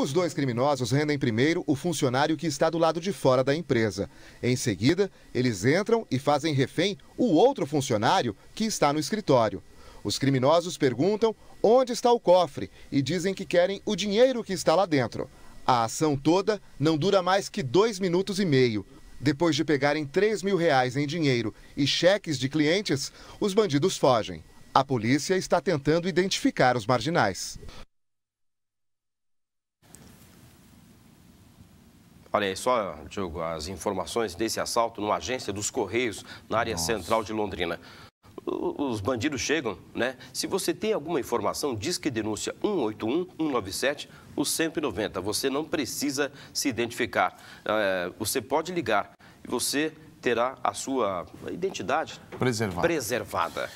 Os dois criminosos rendem primeiro o funcionário que está do lado de fora da empresa. Em seguida, eles entram e fazem refém o outro funcionário que está no escritório. Os criminosos perguntam onde está o cofre e dizem que querem o dinheiro que está lá dentro. A ação toda não dura mais que dois minutos e meio. Depois de pegarem 3 mil reais em dinheiro e cheques de clientes, os bandidos fogem. A polícia está tentando identificar os marginais. Olha aí só, Diogo, as informações desse assalto numa agência dos Correios na área Nossa. central de Londrina. Os bandidos chegam, né? Se você tem alguma informação, diz que denúncia 181, 197 190. Você não precisa se identificar. Eh, você pode ligar e você terá a sua identidade preservada. preservada.